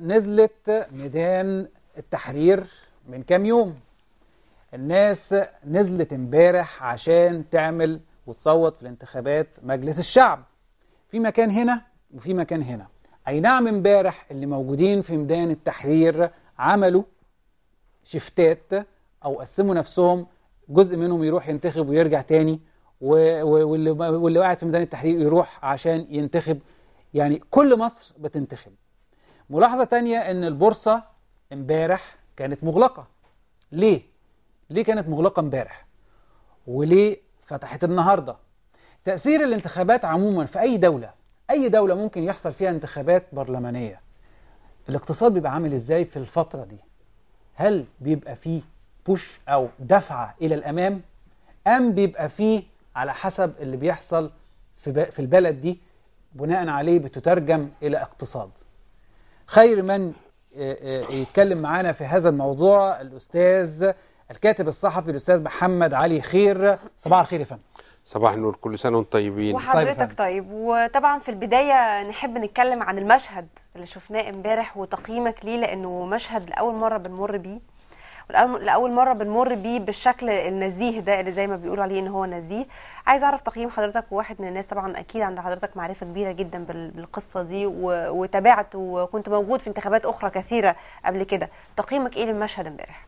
نزلت ميدان التحرير من كام يوم الناس نزلت امبارح عشان تعمل وتصوت في الانتخابات مجلس الشعب في مكان هنا وفي مكان هنا اي نعم امبارح اللي موجودين في ميدان التحرير عملوا شفتات او قسموا نفسهم جزء منهم يروح ينتخب ويرجع تاني واللي واللي قاعد في ميدان التحرير يروح عشان ينتخب يعني كل مصر بتنتخب ملاحظة تانية ان البورصة امبارح كانت مغلقة ليه؟ ليه كانت مغلقة امبارح؟ وليه فتحت النهاردة؟ تأثير الانتخابات عموما في أي دولة أي دولة ممكن يحصل فيها انتخابات برلمانية الاقتصاد بيبقى عامل ازاي في الفترة دي؟ هل بيبقى فيه بوش أو دفعة إلى الأمام؟ أم بيبقى فيه على حسب اللي بيحصل في البلد دي بناء عليه بتترجم إلى اقتصاد؟ خير من آه، آه، يتكلم معانا في هذا الموضوع الأستاذ الكاتب الصحفي الأستاذ محمد علي خير صباح الخير يا فندم صباح النور كل سنة وانتم طيبين وحضرتك طيب, طيب. وطبعا في البداية نحب نتكلم عن المشهد اللي شفناه امبارح وتقييمك ليه لأنه مشهد لأول مرة بنمر بيه لاول مره بنمر بيه بالشكل النزيه ده اللي زي ما بيقولوا عليه ان هو نزيه عايز اعرف تقييم حضرتك وواحد من الناس طبعا اكيد عند حضرتك معرفه كبيره جدا بالقصه دي وتابعت وكنت موجود في انتخابات اخرى كثيره قبل كده تقييمك ايه للمشهد امبارح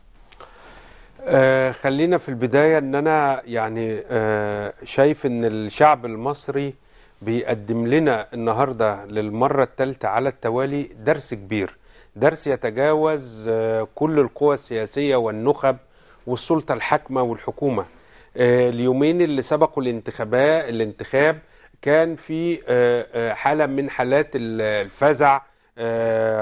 آه خلينا في البدايه ان انا يعني آه شايف ان الشعب المصري بيقدم لنا النهارده للمره الثالثه على التوالي درس كبير درس يتجاوز آه، كل القوى السياسية والنخب والسلطة الحاكمة والحكومة آه، اليومين اللي سبقوا الانتخابات الانتخاب كان في آه، حالة من حالات الفزع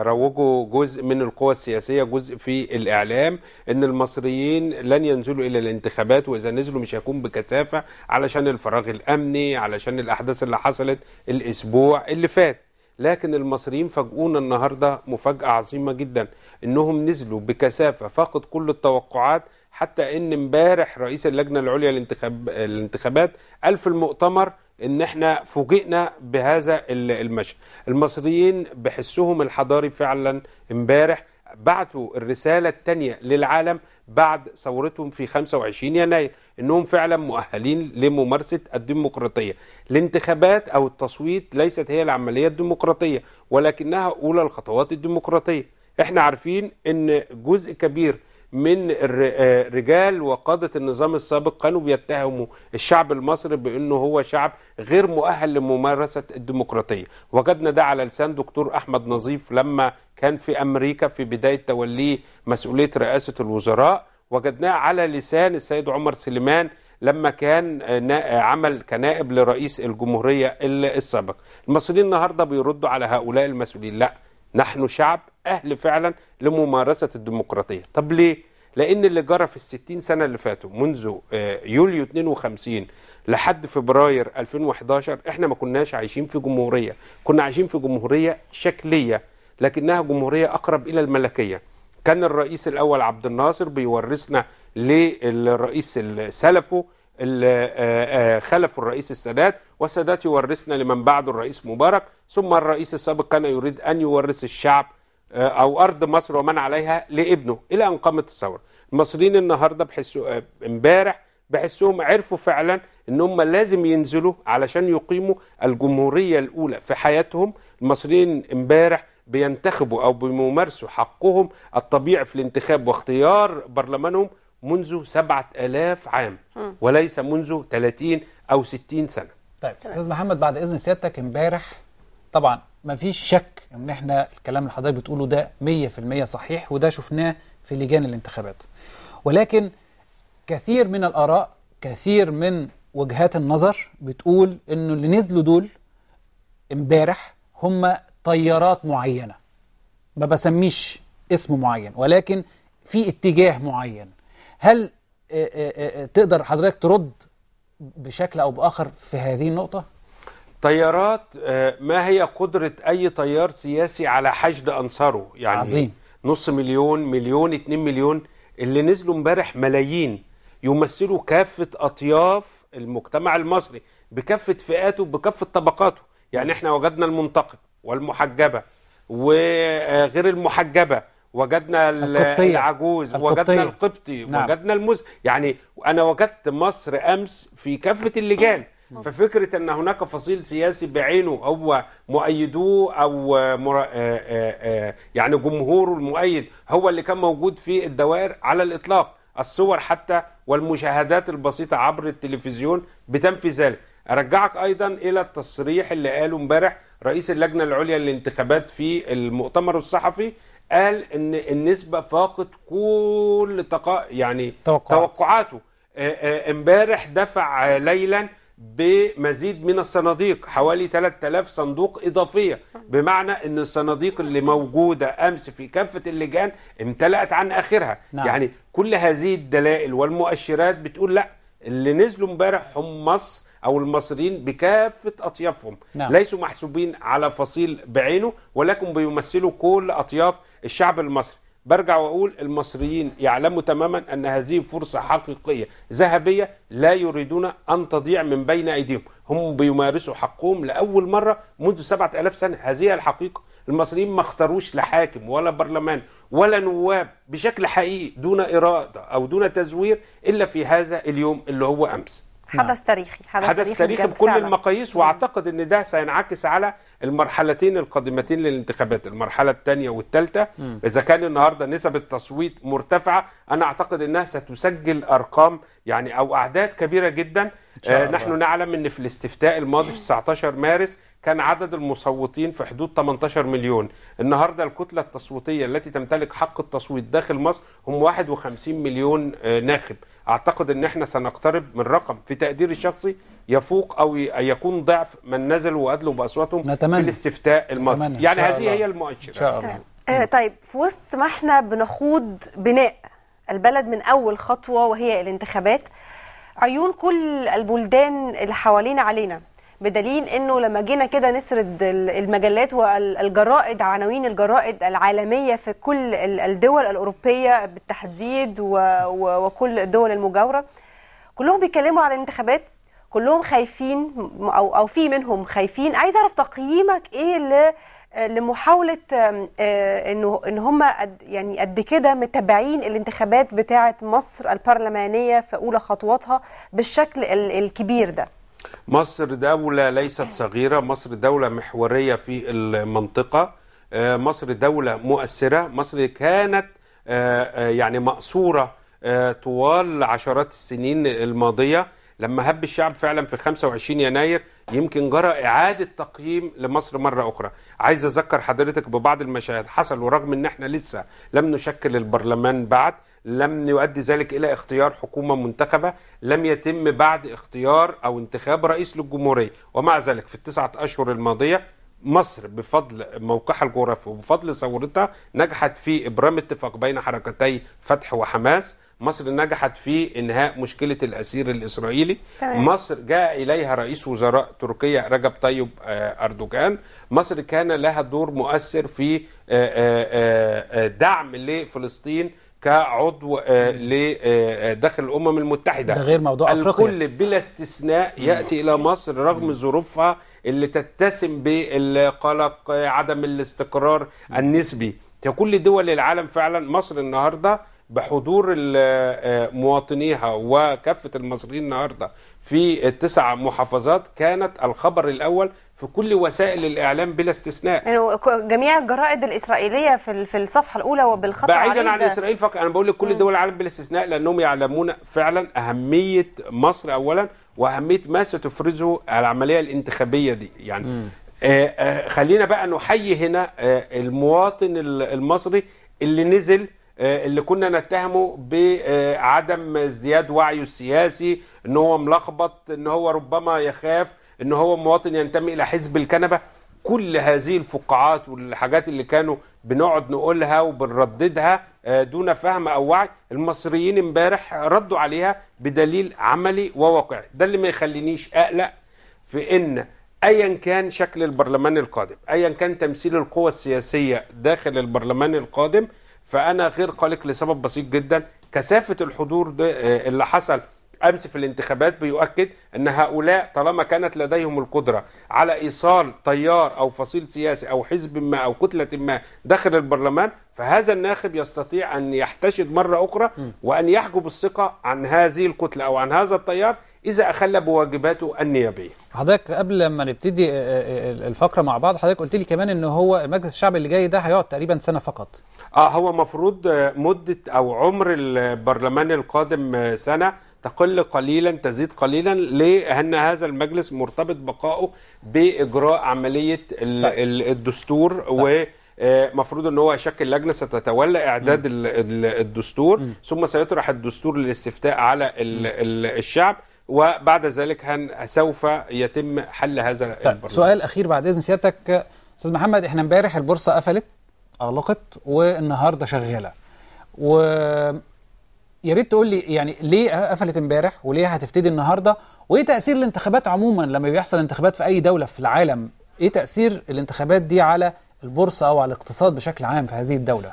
روجوا جزء من القوى السياسية جزء في الإعلام أن المصريين لن ينزلوا إلى الانتخابات وإذا نزلوا مش هيكون بكثافة علشان الفراغ الأمني علشان الأحداث اللي حصلت الأسبوع اللي فات لكن المصريين فاجئونا النهارده مفاجاه عظيمه جدا انهم نزلوا بكثافه فاقد كل التوقعات حتى ان امبارح رئيس اللجنه العليا للانتخاب الانتخابات قال في المؤتمر ان احنا فوجئنا بهذا المشهد المصريين بحسهم الحضاري فعلا امبارح بعتوا الرساله الثانيه للعالم بعد ثورتهم في 25 يناير انهم فعلا مؤهلين لممارسه الديمقراطيه. الانتخابات او التصويت ليست هي العمليه الديمقراطيه ولكنها اولى الخطوات الديمقراطيه. احنا عارفين ان جزء كبير من الرجال آه، وقادة النظام السابق كانوا بيتهموا الشعب المصري بأنه هو شعب غير مؤهل لممارسة الديمقراطية وجدنا ده على لسان دكتور أحمد نظيف لما كان في أمريكا في بداية توليه مسؤولية رئاسة الوزراء وجدناه على لسان السيد عمر سليمان لما كان عمل كنائب لرئيس الجمهورية السابق المصريين النهاردة بيردوا على هؤلاء المسؤولين لا نحن شعب أهل فعلا لممارسة الديمقراطية طب ليه؟ لأن اللي جرى في الستين سنة اللي فاتوا منذ آه، يوليو 52 لحد فبراير 2011 احنا ما كناش عايشين في جمهورية كنا عايشين في جمهورية شكلية لكنها جمهورية أقرب إلى الملكية كان الرئيس الأول عبد الناصر بيورثنا للرئيس سلفه آه، آه، خلف الرئيس السادات والسادات يورثنا لمن بعده الرئيس مبارك ثم الرئيس السابق كان يريد أن يورث الشعب آه، أو أرض مصر ومن عليها لابنه إلى أن قامت الثورة المصريين النهاردة بحسوا امبارح بحسهم عرفوا فعلا ان هم لازم ينزلوا علشان يقيموا الجمهوريه الاولى في حياتهم المصريين امبارح بينتخبوا او بيمارسوا حقهم الطبيعي في الانتخاب واختيار برلمانهم منذ سبعة آلاف عام وليس منذ 30 أو 60 سنة طيب أستاذ محمد بعد إذن سيادتك امبارح طبعا ما فيش شك ان احنا الكلام اللي حضرتك بتقوله ده 100% صحيح وده شفناه في لجان الانتخابات ولكن كثير من الاراء كثير من وجهات النظر بتقول انه اللي نزلوا دول امبارح هم تيارات معينه ما بسميش اسم معين ولكن في اتجاه معين هل آه، آه، آه، تقدر حضرتك ترد بشكل أو بآخر في هذه النقطة؟ طيارات ما هي قدرة أي طيار سياسي على حشد أنصاره يعني عظيم. نص مليون مليون اتنين مليون اللي نزلوا امبارح ملايين يمثلوا كافة أطياف المجتمع المصري بكافة فئاته بكافة طبقاته يعني احنا وجدنا المنتقد والمحجبة وغير المحجبة وجدنا القبطية. العجوز القبطية. وجدنا القبطي نعم. وجدنا المز يعني انا وجدت مصر امس في كافه اللجان ففكره ان هناك فصيل سياسي بعينه هو مؤيدوه او مر... آه، آه، آه، يعني جمهوره المؤيد هو اللي كان موجود في الدوائر على الاطلاق الصور حتى والمشاهدات البسيطه عبر التلفزيون بتنفي ذلك ارجعك ايضا الى التصريح اللي قاله امبارح رئيس اللجنه العليا للانتخابات في المؤتمر الصحفي قال ان النسبه فاقت كل تق... يعني توقعات. توقعاته آه، آه، امبارح دفع ليلا بمزيد من الصناديق حوالي 3000 صندوق اضافيه بمعنى ان الصناديق اللي موجوده امس في كافه اللجان امتلأت عن اخرها نعم. يعني كل هذه الدلائل والمؤشرات بتقول لا اللي نزلوا امبارح هم مصر او المصريين بكافه اطيافهم نعم. ليسوا محسوبين على فصيل بعينه ولكن بيمثلوا كل اطياف الشعب المصري برجع واقول المصريين يعلموا تماما ان هذه فرصه حقيقيه ذهبيه لا يريدون ان تضيع من بين ايديهم هم بيمارسوا حقهم لاول مره منذ 7000 سنه هذه الحقيقه المصريين ما اختاروش لا حاكم ولا برلمان ولا نواب بشكل حقيقي دون اراده او دون تزوير الا في هذا اليوم اللي هو امس حدث نعم. تاريخي حدث, حدث تاريخي, تاريخي بكل فعلا. المقاييس واعتقد ان ده سينعكس على المرحلتين القادمتين للانتخابات المرحله الثانيه والثالثه اذا كان النهارده نسب التصويت مرتفعه انا اعتقد انها ستسجل ارقام يعني او اعداد كبيره جدا آه نحن نعلم ان في الاستفتاء الماضي في 19 مارس كان عدد المصوتين في حدود 18 مليون النهارده الكتله التصويتيه التي تمتلك حق التصويت داخل مصر هم 51 مليون آه، ناخب اعتقد ان احنا سنقترب من رقم في تقديري الشخصي يفوق او يكون ضعف من نزلوا وادلوا باصواتهم نتمنى. في الاستفتاء نتمنى. يعني هذه الله. هي المؤشرات إن شاء الله. طيب. آه طيب في وسط ما احنا بنخوض بناء البلد من اول خطوه وهي الانتخابات عيون كل البلدان اللي حوالينا علينا بدليل انه لما جينا كده نسرد المجلات والجرائد عناوين الجرائد العالميه في كل الدول الاوروبيه بالتحديد وكل الدول المجاوره كلهم بيتكلموا على الانتخابات كلهم خايفين او او في منهم خايفين عايز اعرف تقييمك ايه ل لمحاوله آه، انه ان هم يعني قد كده متابعين الانتخابات بتاعه مصر البرلمانيه في اولى خطواتها بالشكل الكبير ده مصر دولة ليست صغيرة مصر دولة محورية في المنطقة آه، مصر دولة مؤثرة مصر كانت آه، آه، يعني مأسورة طوال عشرات السنين الماضية لما هب الشعب فعلا في 25 يناير يمكن جرى إعادة تقييم لمصر مرة أخرى عايز أذكر حضرتك ببعض المشاهد حصل ورغم أن احنا لسه لم نشكل البرلمان بعد لم يؤدي ذلك الى اختيار حكومه منتخبه لم يتم بعد اختيار او انتخاب رئيس للجمهوريه ومع ذلك في التسعه اشهر الماضيه مصر بفضل موقعها الجغرافي وبفضل ثورتها نجحت في ابرام اتفاق بين حركتي فتح وحماس مصر نجحت في انهاء مشكله الاسير الاسرائيلي طيب. مصر جاء اليها رئيس وزراء تركيا رجب طيب آه، اردوغان مصر كان لها دور مؤثر في آه، آه، دعم لفلسطين كعضو آه، لداخل آه، آه، الامم المتحده ده غير موضوع الكل افريقيا الكل بلا استثناء ياتي الى مصر رغم ظروفها اللي تتسم بالقلق عدم الاستقرار النسبي كل دول العالم فعلا مصر النهارده بحضور مواطنيها وكافه المصريين النهارده في التسع محافظات كانت الخبر الاول في كل وسائل الاعلام بلا استثناء يعني جميع الجرائد الاسرائيليه في في الصفحه الاولى وبالخطر بعيدا عن اسرائيل فقط انا بقول لك كل دول العالم بلا استثناء لانهم يعلمون فعلا اهميه مصر اولا واهميه ما ستفرزه العمليه الانتخابيه دي يعني م. آه، آه، خلينا بقى نحيي هنا آه، المواطن المصري اللي نزل اللي كنا نتهمه بعدم ازدياد وعيه السياسي ان هو ملخبط ان هو ربما يخاف ان هو مواطن ينتمي الى حزب الكنبه كل هذه الفقاعات والحاجات اللي كانوا بنقعد نقولها وبنرددها آه، دون فهم او وعي المصريين امبارح ردوا عليها بدليل عملي وواقعي ده اللي ما يخلينيش اقلق في ان ايا كان شكل البرلمان القادم ايا كان تمثيل القوى السياسيه داخل البرلمان القادم فانا غير قلق لسبب بسيط جدا كثافه الحضور ده آه، اللي حصل امس في الانتخابات بيؤكد ان هؤلاء طالما كانت لديهم القدره على ايصال تيار او فصيل سياسي او حزب ما او كتله ما داخل البرلمان فهذا الناخب يستطيع ان يحتشد مره اخرى وان يحجب الثقه عن هذه الكتله او عن هذا التيار اذا اخل بواجباته النيابيه. حضرتك قبل ما نبتدي آه، آه، آه، الفقره مع بعض حضرتك قلت لي كمان ان هو المجلس الشعبي اللي جاي ده هيقعد تقريبا سنه فقط. اه هو مفروض مده او عمر البرلمان القادم سنه تقل قليلا تزيد قليلا لأن هذا المجلس مرتبط بقائه بإجراء عملية طيب. الدستور طيب. ومفروض آه، ان هو يشكل لجنه ستتولى اعداد م. الدستور م. ثم سيطرح الدستور للاستفتاء على الشعب وبعد ذلك هن سوف يتم حل هذا طيب سؤال اخير بعد اذن سيادتك استاذ محمد احنا امبارح البورصه قفلت اغلقت والنهارده شغاله و يا ريت تقول لي يعني ليه قفلت امبارح وليه هتبتدي النهارده وايه تاثير الانتخابات عموما لما بيحصل انتخابات في اي دوله في العالم ايه تاثير الانتخابات دي على البورصه او على الاقتصاد بشكل عام في هذه الدوله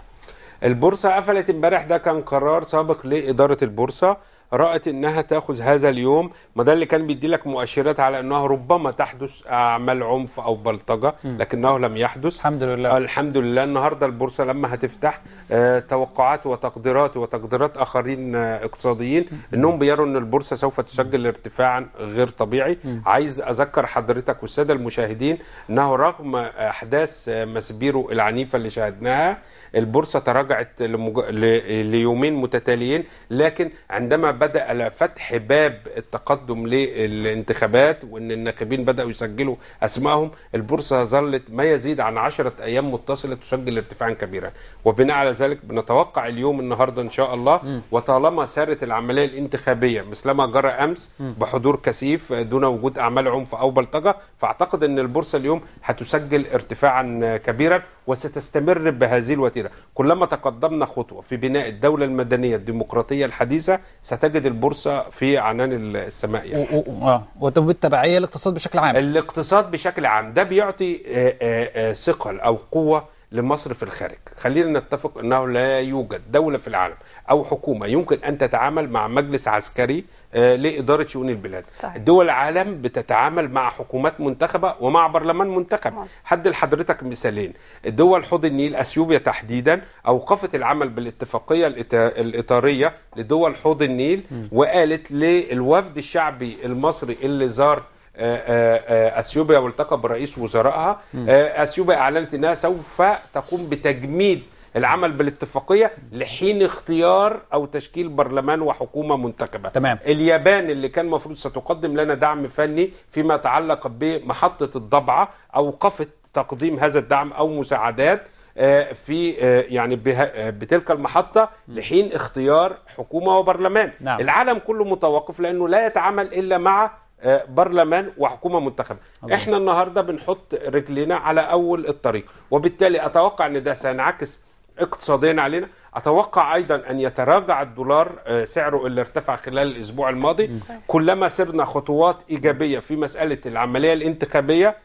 البورصه قفلت امبارح ده كان قرار سابق لاداره البورصه رأت أنها تأخذ هذا اليوم ما ده اللي كان بيدي لك مؤشرات على أنها ربما تحدث أعمال عنف أو بلطجة لكنه لم يحدث الحمد لله الحمد لله النهاردة البورصة لما هتفتح آه، توقعات وتقديرات وتقديرات آخرين آه، اقتصاديين أنهم بيروا أن البورصة سوف تسجل ارتفاعا غير طبيعي عايز أذكر حضرتك والسادة المشاهدين أنه رغم أحداث آه، مسبيرو العنيفة اللي شاهدناها البورصة تراجعت ليومين متتاليين لكن عندما بدأ فتح باب التقدم للانتخابات وأن الناخبين بدأوا يسجلوا أسمائهم البورصة ظلت ما يزيد عن عشرة أيام متصلة تسجل ارتفاعا كبيرا وبناء على ذلك بنتوقع اليوم النهاردة إن شاء الله م. وطالما سارت العملية الانتخابية مثلما جرى أمس م. بحضور كثيف دون وجود أعمال عنف أو بلطجة فأعتقد أن البورصة اليوم هتسجل ارتفاعا كبيرا وستستمر بهذه الوتيره كلما تقدمنا خطوه في بناء الدوله المدنيه الديمقراطيه الحديثه ستجد البورصه في عنان السماء يعني و- والتبعيه آه. الاقتصاد بشكل عام الاقتصاد بشكل عام ده بيعطي آه، آه، ثقل او قوه لمصر في الخارج خلينا نتفق انه لا يوجد دوله في العالم او حكومه يمكن ان تتعامل مع مجلس عسكري آه، لاداره شؤون البلاد صحيح. دول العالم بتتعامل مع حكومات منتخبه ومع برلمان منتخب حد لحضرتك مثالين دول حوض النيل اثيوبيا تحديدا اوقفت العمل بالاتفاقيه الاطاريه لدول حوض النيل م. وقالت للوفد الشعبي المصري اللي زار آه، آه، آه، اثيوبيا والتقى برئيس وزرائها اثيوبيا اعلنت انها سوف تقوم بتجميد العمل بالاتفاقيه لحين اختيار او تشكيل برلمان وحكومه منتخبه تمام اليابان اللي كان المفروض ستقدم لنا دعم فني فيما يتعلق بمحطه الضبعه اوقفت تقديم هذا الدعم او مساعدات في يعني بتلك المحطه لحين اختيار حكومه وبرلمان نعم. العالم كله متوقف لانه لا يتعامل الا مع آه، برلمان وحكومه منتخبه احنا النهارده بنحط رجلينا على اول الطريق وبالتالي اتوقع ان ده سينعكس اقتصاديا علينا اتوقع ايضا ان يتراجع الدولار آه، سعره اللي ارتفع خلال الاسبوع الماضي كلما سرنا خطوات ايجابيه في مساله العمليه الانتخابيه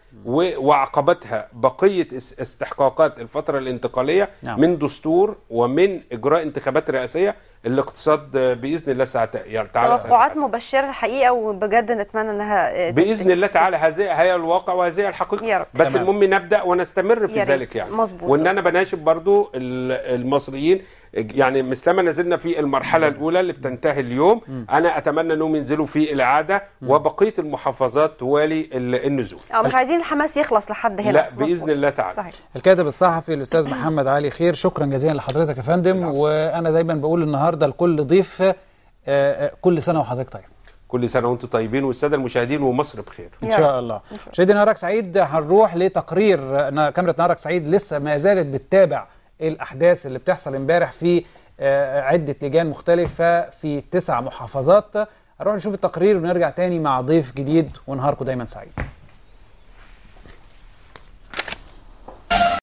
وعقبتها بقيه استحقاقات الفتره الانتقاليه نعم. من دستور ومن اجراء انتخابات رئاسيه الاقتصاد آه، باذن الله ساعه يعني توقعات مبشره الحقيقه وبجد نتمنى انها آه، باذن الله تعالى هذه هي الواقع وهذه الحقيقه يارب. بس تمام. المهم نبدا ونستمر في ذلك يعني مزبوط. وان انا بناشد برضو المصريين يعني مثل ما نزلنا في المرحله الاولى اللي بتنتهي اليوم انا اتمنى انهم ينزلوا في العاده وبقيه المحافظات توالي النزول اه مش عايزين الحماس يخلص لحد هنا لا باذن الله تعالى صحيح. الكاتب الصحفي الاستاذ محمد علي خير شكرا جزيلا لحضرتك يا فندم وانا دايما بقول النهارده لكل ضيف آه، آه، كل سنه وحضرتك طيب كل سنه وانتم طيبين والساده المشاهدين ومصر بخير ان شاء الله مشاهدينا نهارك سعيد هنروح لتقرير كاميرا نهارك سعيد لسه ما زالت بتتابع ايه الاحداث اللي بتحصل امبارح في آه، عده لجان مختلفه في تسع محافظات هنروح نشوف التقرير ونرجع تاني مع ضيف جديد ونهاركم دايما سعيد